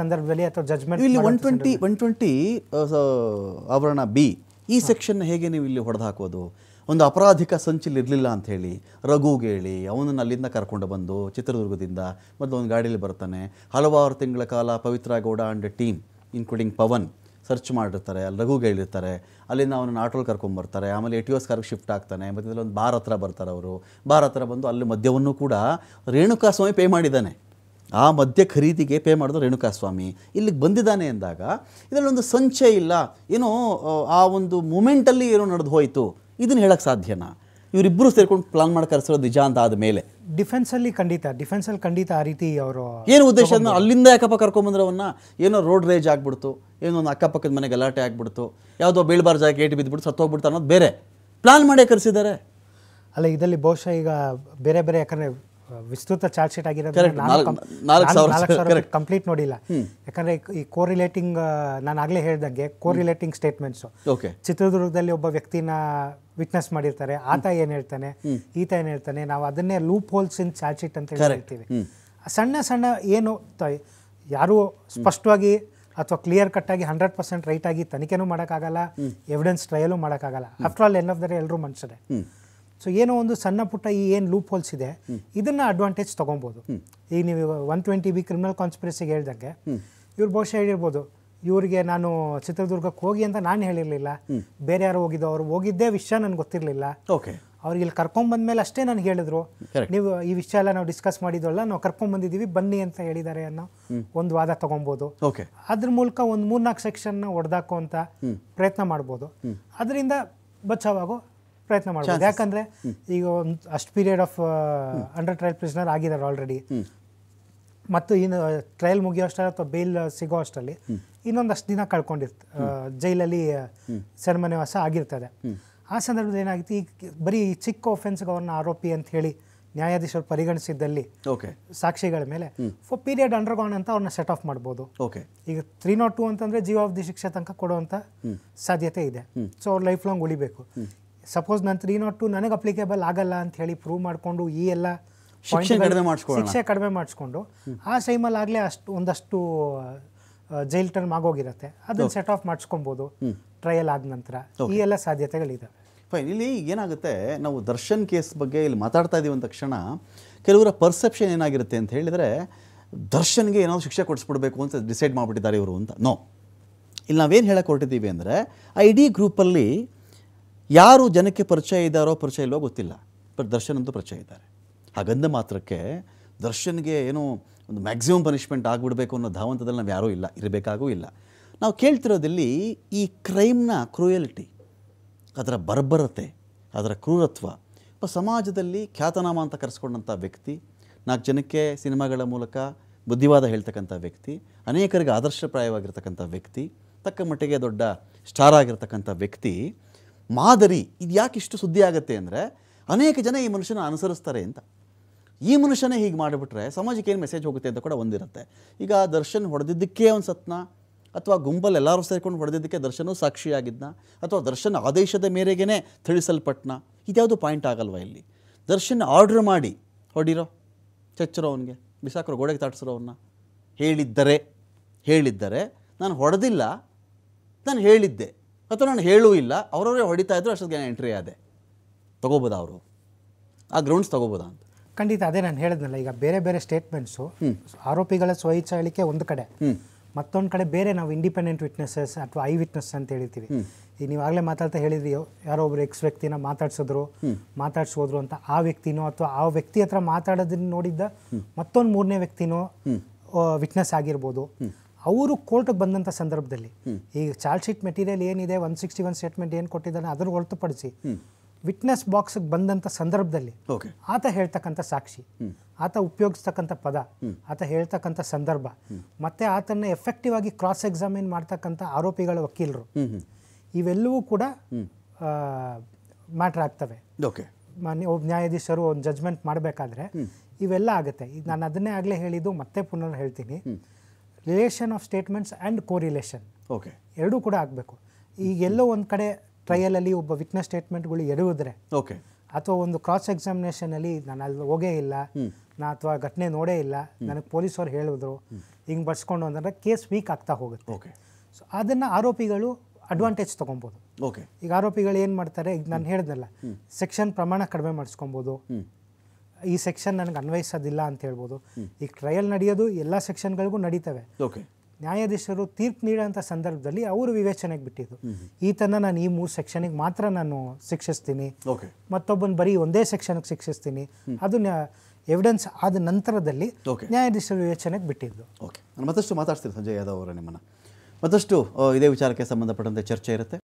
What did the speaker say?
ಸಂದರ್ಭದಲ್ಲಿ ಅಥವಾ ಜಜ್ಮೆಂಟ್ ಇಲ್ಲಿ ಒನ್ ಟ್ವೆಂಟಿ ಒನ್ ಟ್ವೆಂಟಿ ಆವರಣ ಬಿ ಈ ಸೆಕ್ಷನ್ ಹೇಗೆ ನೀವು ಇಲ್ಲಿ ಹೊಡೆದು ಹಾಕೋದು ಒಂದು ಅಪರಾಧಿಕ ಸಂಚಿಲ್ ಇರಲಿಲ್ಲ ಅಂತ ಹೇಳಿ ರಘುಗೆ ಹೇಳಿ ಅವನನ್ನು ಅಲ್ಲಿಂದ ಕರ್ಕೊಂಡು ಬಂದು ಚಿತ್ರದುರ್ಗದಿಂದ ಮತ್ತು ಒಂದು ಗಾಡಿಯಲ್ಲಿ ಬರ್ತಾನೆ ಹಲವಾರು ತಿಂಗಳ ಕಾಲ Pavithra Gowda and team including Pavan search ಮಾಡಿರ್ತಾರೆ ಅಲ್ಲಿ ರಘುಗೆ ಅಲ್ಲಿಂದ ಅವನನ್ನು ಆಟೋಲ್ಲಿ ಕರ್ಕೊಂಬರ್ತಾರೆ ಆಮೇಲೆ ಎಟಿಯೋಸ್ ಕಾರ್ಗೆ ಶಿಫ್ಟ್ ಆಗ್ತಾನೆ ಮತ್ತು ಇದರಲ್ಲಿ ಒಂದು ಬಾರ್ ಹತ್ರ ಬರ್ತಾರೆ ಅವರು ಬಾರ್ ಹತ್ರ ಬಂದು ಅಲ್ಲಿ ಮಧ್ಯವನ್ನು ಕೂಡ ರೇಣುಕಾ ಸ್ವಾಮಿ ಪೇ ಮಾಡಿದ್ದಾನೆ ಆ ಮಧ್ಯ ಖರೀದಿಗೆ ಪೇ ಮಾಡಿದ್ರು ರೇಣುಕಾಸ್ವಾಮಿ ಇಲ್ಲಿಗೆ ಬಂದಿದ್ದಾನೆ ಎಂದಾಗ ಇದರಲ್ಲೊಂದು ಸಂಚೆ ಇಲ್ಲ ಏನೋ ಆ ಒಂದು ಮೂಮೆಂಟಲ್ಲಿ ಏನೋ ನಡೆದು ಹೋಯಿತು ಇದನ್ನು ಹೇಳೋಕ್ಕೆ ಸಾಧ್ಯನಾ ಇವರಿಬ್ಬರು ಸೇರ್ಕೊಂಡು ಪ್ಲಾನ್ ಮಾಡಿ ಕರೆಸಿರೋ ನಿಜ ಅಂತ ಆದ ಮೇಲೆ ಡಿಫೆನ್ಸಲ್ಲಿ ಖಂಡಿತ ಡಿಫೆನ್ಸಲ್ಲಿ ಖಂಡಿತ ಆ ರೀತಿ ಅವರು ಏನು ಉದ್ದೇಶ ಅಲ್ಲಿಂದ ಯಾಕಪ್ಪ ಕರ್ಕೊಂಬಂದ್ರವನ್ನ ಏನೋ ರೋಡ್ ರೇಜ್ ಆಗ್ಬಿಡ್ತು ಏನೋ ಒಂದು ಅಕ್ಕಪಕ್ಕದ ಮನೆ ಗಲಾಟೆ ಆಗ್ಬಿಡ್ತು ಯಾವುದೋ ಬೀಳ್ಬಾರ ಜಾಗ ಏಟ್ ಬಿದ್ದುಬಿಟ್ಟು ಸತ್ತೋಗ್ಬಿಡ್ತು ಅನ್ನೋದು ಬೇರೆ ಪ್ಲಾನ್ ಮಾಡೇ ಕರೆಸಿದ್ದಾರೆ ಅಲ್ಲ ಇದರಲ್ಲಿ ಬಹುಶಃ ಈಗ ಬೇರೆ ಬೇರೆ ಯಾಕಂದರೆ ವಿಸ್ತೃತ ಚಾರ್ಜ್ ಶೀಟ್ ಆಗಿರೋದ್ರೆ ಕಂಪ್ಲೀಟ್ ನೋಡಿಲ್ಲ ಯಾಕಂದ್ರೆ ಈ ಕೋರಿಲೇಟಿಂಗ್ ನಾನು ಆಗ್ಲೇ ಹೇಳ್ದಂಗೆ ಕೋರಿಲೇಟಿಂಗ್ ಸ್ಟೇಟ್ಮೆಂಟ್ಸ್ ಚಿತ್ರದುರ್ಗದಲ್ಲಿ ಒಬ್ಬ ವ್ಯಕ್ತಿನ ವಿಟ್ನೆಸ್ ಮಾಡಿರ್ತಾರೆ ಆತ ಏನ್ ಹೇಳ್ತಾನೆ ಈತ ಏನ್ ಹೇಳ್ತಾನೆ ನಾವು ಅದನ್ನೇ loopholes in charge sheet ಅಂತ ಹೇಳ್ತೀವಿ ಸಣ್ಣ ಸಣ್ಣ ಏನು ಯಾರು ಸ್ಪಷ್ಟವಾಗಿ ಅಥವಾ ಕ್ಲಿಯರ್ ಕಟ್ ಆಗಿ ಹಂಡ್ರೆಡ್ ಪರ್ಸೆಂಟ್ ರೈಟ್ ಆಗಿ ತನಿಖೆನೂ ಮಾಡೋಕ್ಕಾಗಲ್ಲ ಎವಿಡೆನ್ಸ್ ಟ್ರಯಲು ಮಾಡೋಕ್ಕಾಗಲ್ಲ ಆಫ್ಟರ್ ಆಲ್ ಎನ್ ಆಫ್ ದರೆ ಎಲ್ಲರೂ ಮನುಷ್ಯರೇ ಸೊ ಏನೋ ಒಂದು ಸಣ್ಣ ಪುಟ್ಟ ಈ ಏನು ಲೂಪ್ ಹೋಲ್ಸ್ ಇದೆ ಇದನ್ನ ಅಡ್ವಾಂಟೇಜ್ ತಗೊಬೋದು ಈಗ ನೀವು ಒನ್ ಟ್ವೆಂಟಿ ಬಿ ಕ್ರಿಮಿನಲ್ ಕಾನ್ಸ್ಪಿರಸಿಗೆ ಹೇಳ್ದಂಗೆ ಇವ್ರು ಬಹುಶಃ ಹೇಳಿರ್ಬೋದು ಇವರಿಗೆ ನಾನು ಚಿತ್ರದುರ್ಗಕ್ಕೆ ಹೋಗಿ ಅಂತ ನಾನು ಹೇಳಿರಲಿಲ್ಲ ಬೇರೆ ಯಾರು ಹೋಗಿದ್ದು ಅವ್ರು ಹೋಗಿದ್ದೇ ವಿಷಯ ನನಗೆ ಗೊತ್ತಿರಲಿಲ್ಲ ಓಕೆ ಅವ್ರಿಗೆ ಇಲ್ಲಿ ಕರ್ಕೊಂಬಂದ್ಮೇಲೆ ಅಷ್ಟೇ ನನಗೆ ಹೇಳಿದ್ರು ನೀವು ಈ ವಿಷಯ ಎಲ್ಲ ನಾವು ಡಿಸ್ಕಸ್ ಮಾಡಿದ್ವಲ್ಲ ನಾವು ಕರ್ಕೊಂಬಂದಿದ್ದೀವಿ ಬನ್ನಿ ಅಂತ ಹೇಳಿದ್ದಾರೆ ಅನ್ನೋ ಒಂದು ವಾದ ಓಕೆ ಅದ್ರ ಮೂಲಕ ಒಂದು ಮೂರ್ನಾಲ್ಕು ಸೆಕ್ಷನ್ ಹೊಡೆದಾಕೋ ಅಂತ ಪ್ರಯತ್ನ ಮಾಡ್ಬೋದು ಅದರಿಂದ ಬಚ್ಚಾವಾಗೋ ಪ್ರಯತ್ನ ಮಾಡ್ಬೋದು ಯಾಕಂದ್ರೆ ಈಗ ಒಂದು ಅಷ್ಟು period of under trial prisoner ಆಗಿದ್ದಾರೆ ಆಲ್ರೆಡಿ ಮತ್ತು ಇನ್ನು ಟ್ರಯಲ್ ಮುಗಿಯೋ ಅಷ್ಟರಲ್ಲಿ ಅಥವಾ ಬೇಲ್ ಸಿಗೋ ಅಷ್ಟರಲ್ಲಿ ಇನ್ನೊಂದಷ್ಟು ದಿನ ಕಳ್ಕೊಂಡಿರ್ತ ಜೈಲಲ್ಲಿ ಸೆರೆಮನೆವಾಸ ಆಗಿರ್ತದೆ ಆ ಸಂದರ್ಭದಲ್ಲಿ ಏನಾಗುತ್ತೆ ಈ ಬರೀ ಚಿಕ್ಕ ಒಫೆನ್ಸ್ಗೆ ಅವ್ರನ್ನ ಆರೋಪಿ ಅಂತ ಹೇಳಿ ನ್ಯಾಯಾಧೀಶರು ಪರಿಗಣಿಸಿದ್ದಲ್ಲಿ ಸಾಕ್ಷಿಗಳ ಮೇಲೆ ಫಾರ್ ಪೀರಿಯಡ್ ಅಂಡರ್ಗೌಂಡ್ ಅಂತ ಅವ್ರನ್ನ ಸೆಟ್ ಆಫ್ ಮಾಡ್ಬೋದು ಈಗ ತ್ರೀ ನಾಟ್ ಟೂ ಅಂತಂದ್ರೆ ಜೀವಾವಧಿ ಶಿಕ್ಷೆ ತನಕ ಕೊಡುವಂತ ಸಾಧ್ಯತೆ ಇದೆ ಸೊ ಅವ್ರು ಲೈಫ್ ಲಾಂಗ್ ಉಳಿಬೇಕು ಸಪೋಸ್ ನನ್ನ ತ್ರೀ ನಾಟ್ ಟು ನನಗೆ ಅಪ್ಲಿಕೇಬಲ್ ಆಗಲ್ಲ ಅಂತ ಹೇಳಿ ಪ್ರೂವ್ ಮಾಡಿಕೊಂಡು ಈ ಎಲ್ಲ ಶಿಕ್ಷೆ ಕಡಿಮೆ ಮಾಡಿಸ್ಕೊಂಡು ಶಿಕ್ಷೆ ಕಡಿಮೆ ಆ ಸೈಮಲ್ಲಿ ಆಗಲೇ ಅಷ್ಟು ಒಂದಷ್ಟು ಜೈಲ್ ಟರ್ಮ್ ಆಗೋಗಿರುತ್ತೆ ಅದನ್ನು ಸೆಟ್ ಆಫ್ ಮಾಡಿಸ್ಕೊಬೋದು ಟ್ರಯಲ್ ಆದ ನಂತರ ಈ ಎಲ್ಲ ಸಾಧ್ಯತೆಗಳಿದ್ದಾವೆ ಫೈನ್ ಇಲ್ಲಿ ಏನಾಗುತ್ತೆ ನಾವು ದರ್ಶನ್ ಕೇಸ್ ಬಗ್ಗೆ ಇಲ್ಲಿ ಮಾತಾಡ್ತಾ ಇದೀವಿ ಅಂತ ತಕ್ಷಣ ಕೆಲವರ ಪರ್ಸೆಪ್ಷನ್ ಏನಾಗಿರುತ್ತೆ ಅಂತ ಹೇಳಿದರೆ ದರ್ಶನ್ಗೆ ಏನೋ ಶಿಕ್ಷೆ ಕೊಡಿಸ್ಬಿಡ್ಬೇಕು ಅಂತ ಡಿಸೈಡ್ ಮಾಡಿಬಿಟ್ಟಿದ್ದಾರೆ ಇವರು ಅಂತ ನೋ ಇಲ್ಲಿ ನಾವೇನು ಹೇಳಕ್ಕೆ ಹೊರಟಿದ್ದೀವಿ ಅಂದರೆ ಐ ಡಿ ಗ್ರೂಪಲ್ಲಿ ಯಾರು ಜನಕ್ಕೆ ಪರಿಚಯ ಇದ್ದಾರೋ ಪರಿಚಯ ಇಲ್ವೋ ಗೊತ್ತಿಲ್ಲ ಬಟ್ ದರ್ಶನ್ ಅಂತೂ ಪರಿಚಯ ಇದ್ದಾರೆ ಹಾಗಂದ ಮಾತ್ರಕ್ಕೆ ದರ್ಶನ್ಗೆ ಏನು ಒಂದು ಮ್ಯಾಕ್ಸಿಮಮ್ ಪನಿಷ್ಮೆಂಟ್ ಆಗಿಬಿಡಬೇಕು ಅನ್ನೋ ಧಾವಂತದಲ್ಲಿ ನಾವು ಯಾರೂ ಇಲ್ಲ ಇರಬೇಕಾಗೂ ಇಲ್ಲ ನಾವು ಕೇಳ್ತಿರೋದಲ್ಲಿ ಈ ಕ್ರೈಮ್ನ ಕ್ರೂಯಲಿಟಿ ಅದರ ಬರ್ಬರತೆ ಅದರ ಕ್ರೂರತ್ವ ಸಮಾಜದಲ್ಲಿ ಖ್ಯಾತನಾಮ ಅಂತ ಕರೆಸ್ಕೊಂಡಂಥ ವ್ಯಕ್ತಿ ನಾಲ್ಕು ಜನಕ್ಕೆ ಸಿನಿಮಾಗಳ ಮೂಲಕ ಬುದ್ಧಿವಾದ ಹೇಳ್ತಕ್ಕಂಥ ವ್ಯಕ್ತಿ ಅನೇಕರಿಗೆ ಆದರ್ಶಪ್ರಾಯವಾಗಿರ್ತಕ್ಕಂಥ ವ್ಯಕ್ತಿ ತಕ್ಕ ಮಟ್ಟಿಗೆ ದೊಡ್ಡ ಸ್ಟಾರ್ ಆಗಿರ್ತಕ್ಕಂಥ ವ್ಯಕ್ತಿ ಮಾದರಿ ಇದು ಯಾಕೆ ಇಷ್ಟು ಸುದ್ದಿ ಆಗುತ್ತೆ ಅಂದರೆ ಅನೇಕ ಜನ ಈ ಮನುಷ್ಯನ ಅನುಸರಿಸ್ತಾರೆ ಅಂತ ಈ ಮನುಷ್ಯನೇ ಹೀಗೆ ಮಾಡಿಬಿಟ್ರೆ ಸಮಾಜಕ್ಕೆ ಏನು ಮೆಸೇಜ್ ಹೋಗುತ್ತೆ ಅಂತ ಕೂಡ ಒಂದಿರುತ್ತೆ ಈಗ ದರ್ಶನ್ ಹೊಡೆದಿದ್ದಕ್ಕೆ ಒಂದು ಸತ್ನ ಅಥವಾ ಗುಂಪಲ್ಲಿ ಎಲ್ಲರೂ ಸೇರಿಕೊಂಡು ಹೊಡೆದಿದ್ದಕ್ಕೆ ದರ್ಶನ ಸಾಕ್ಷಿಯಾಗಿದ್ನ ಅಥವಾ ದರ್ಶನ ಆದೇಶದ ಮೇರೆಗೆ ತಿಳಿಸಲ್ಪಟ್ಟನ ಇದ್ಯಾವುದು ಪಾಯಿಂಟ್ ಆಗಲ್ವ ಇಲ್ಲಿ ದರ್ಶನ್ ಆರ್ಡ್ರ್ ಮಾಡಿ ಹೊಡಿರೋ ಚಚ್ಚರೋ ಅವನಿಗೆ ಬಿಸಾಕ್ರೋ ಗೋಡೆಗೆ ತಾಟಿಸಿರೋ ಅವನ್ನ ಹೇಳಿದ್ದರೆ ಹೇಳಿದ್ದರೆ ನಾನು ಹೊಡೆದಿಲ್ಲ ನಾನು ಹೇಳಿದ್ದೆ ಅಥವಾ ನಾನು ಹೇಳೂ ಇಲ್ಲ ಅವರವರೇ ಹೊಡಿತಾ ಇದ್ರು ಅಷ್ಟೊತ್ತಿಗೆ ನಾನು ಎಂಟ್ರಿ ಆದೆ ತೊಗೋಬೋದಾ ಅವರು ಆ ಗ್ರೌಂಡ್ಸ್ ತೊಗೋಬೋದಾ ಅಂತ ಖಂಡಿತ ಅದೇ ನಾನು ಹೇಳಿದ್ನಲ್ಲ ಈಗ ಬೇರೆ ಬೇರೆ ಸ್ಟೇಟ್ಮೆಂಟ್ಸು ಆರೋಪಿಗಳ ಸ್ವೈಚ್ಛಾಳಿಕೆ ಒಂದು ಕಡೆ ಮತ್ತೊಂದು ಕಡೆ ಬೇರೆ ನಾವು ಇಂಡಿಪೆಂಡೆಂಟ್ ವಿಟ್ನೆಸಸ್ ಅಥವಾ ಐ ವಿಟ್ನೆಸ್ ಅಂತ ಹೇಳ್ತೀವಿ ಈಗ ನೀವಾಗಲೇ ಮಾತಾಡ್ತಾ ಹೇಳಿದ್ರಿ ಯಾರೋ ಒಬ್ರು ಎಕ್ಸ್ ವ್ಯಕ್ತಿನ ಮಾತಾಡ್ಸಿದ್ರು ಮಾತಾಡ್ಸೋದ್ರು ಅಂತ ಆ ವ್ಯಕ್ತಿನೋ ಅಥವಾ ಆ ವ್ಯಕ್ತಿ ಹತ್ರ ಮಾತಾಡೋದನ್ನ ನೋಡಿದ್ದ ಮತ್ತೊಂದು ಮೂರನೇ ವ್ಯಕ್ತಿನೋ ವಿಟ್ನೆಸ್ ಆಗಿರ್ಬೋದು ಅವರು ಕೋರ್ಟ್ಗೆ ಬಂದಂಥ ಸಂದರ್ಭದಲ್ಲಿ ಈಗ ಚಾರ್ಜ್ ಶೀಟ್ ಮೆಟೀರಿಯಲ್ ಏನಿದೆ ಒನ್ ಸಿಕ್ಸ್ಟಿ ಒನ್ ಸ್ಟೇಟ್ಮೆಂಟ್ ಏನು ಕೊಟ್ಟಿದ್ದಾನೆ ಅದನ್ನು ಹೊರತುಪಡಿಸಿ ವಿಟ್ನೆಸ್ ಬಾಕ್ಸ್ಗೆ ಬಂದಂಥ ಸಂದರ್ಭದಲ್ಲಿ ಆತ ಹೇಳ್ತಕ್ಕಂಥ ಸಾಕ್ಷಿ ಆತ ಉಪಯೋಗಿಸ್ತಕ್ಕಂಥ ಪದ ಆತ ಹೇಳ್ತಕ್ಕಂಥ ಸಂದರ್ಭ ಮತ್ತು ಆತನ ಎಫೆಕ್ಟಿವ್ ಆಗಿ ಕ್ರಾಸ್ ಎಕ್ಸಾಮಿನ್ ಮಾಡ್ತಕ್ಕಂಥ ಆರೋಪಿಗಳ ವಕೀಲರು ಇವೆಲ್ಲವೂ ಕೂಡ ಮ್ಯಾಟ್ರ್ ಆಗ್ತವೆ ಒಬ್ಬ ನ್ಯಾಯಾಧೀಶರು ಒಂದು ಜಜ್ಮೆಂಟ್ ಮಾಡಬೇಕಾದ್ರೆ ಇವೆಲ್ಲ ಆಗುತ್ತೆ ಈಗ ನಾನು ಅದನ್ನೇ ಆಗಲೇ ಹೇಳಿದ್ದು ಮತ್ತೆ ಪುನರ್ ಹೇಳ್ತೀನಿ relation of statements and correlation okay ಎರಡೂ ಕೂಡ ಆಗಬೇಕು ಈಗ ಎಲ್ಲೋ ಒಂದು ಕಡೆ ಟ್ರಯಲಲ್ಲಿ ಒಬ್ಬ ವಿಟ್ನೆಸ್ ಸ್ಟೇಟ್ಮೆಂಟ್ಗಳು ಎಡುವುದ್ರೆ ಓಕೆ ಅಥವಾ ಒಂದು ಕ್ರಾಸ್ ಎಕ್ಸಾಮಿನೇಷನಲ್ಲಿ ನಾನು ಅಲ್ಲಿ ಹೋಗೇ ಇಲ್ಲ ನಾ ಅಥವಾ ಘಟನೆ ನೋಡೇ ಇಲ್ಲ ನನಗೆ ಪೊಲೀಸವ್ರು ಹೇಳಿದ್ರು ಹಿಂಗೆ ಬಡಿಸ್ಕೊಂಡು ಅಂದ್ರೆ ಕೇಸ್ ವೀಕ್ ಆಗ್ತಾ ಹೋಗುತ್ತೆ ಓಕೆ ಸೊ ಅದನ್ನು ಆರೋಪಿಗಳು ಅಡ್ವಾಂಟೇಜ್ ತೊಗೊಬೋದು ಓಕೆ ಈಗ ಆರೋಪಿಗಳು ಏನು ಮಾಡ್ತಾರೆ ಈಗ ನಾನು ಹೇಳ್ದಲ್ಲ ಸೆಕ್ಷನ್ ಪ್ರಮಾಣ ಕಡಿಮೆ ಮಾಡಿಸ್ಕೊಬೋದು ಈ ಸೆಕ್ಷನ್ ನನಗೆ ಅನ್ವಯಿಸೋದಿಲ್ಲ ಅಂತ ಹೇಳ್ಬೋದು ಈ ಟ್ರಯಲ್ ನಡೆಯೋದು ಎಲ್ಲ ಸೆಕ್ಷನ್ಗಳಿಗೂ ನಡೀತವೆ ನ್ಯಾಯಾಧೀಶರು ತೀರ್ಪು ನೀಡುವಂಥ ಸಂದರ್ಭದಲ್ಲಿ ಅವರು ವಿವೇಚನೆಗೆ ಬಿಟ್ಟಿದ್ದು ಈತನ ನಾನು ಈ ಮೂರು ಸೆಕ್ಷನಿಗೆ ಮಾತ್ರ ನಾನು ಶಿಕ್ಷಿಸ್ತೀನಿ ಮತ್ತೊಬ್ಬನ ಬರೀ ಒಂದೇ ಸೆಕ್ಷನ್ಗೆ ಶಿಕ್ಷಿಸ್ತೀನಿ ಅದು ಎವಿಡೆನ್ಸ್ ಆದ ನಂತರದಲ್ಲಿ ನ್ಯಾಯಾಧೀಶರು ವಿವೇಚನೆಗೆ ಬಿಟ್ಟಿದ್ದು ಓಕೆ ಮತ್ತಷ್ಟು ಮಾತಾಡ್ತೀನಿ ಸಂಜಯ್ ಯಾದವ್ ಅವರ ನಿಮ್ಮನ್ನು ಮತ್ತಷ್ಟು ಇದೇ ವಿಚಾರಕ್ಕೆ ಸಂಬಂಧಪಟ್ಟಂತೆ ಚರ್ಚೆ ಇರುತ್ತೆ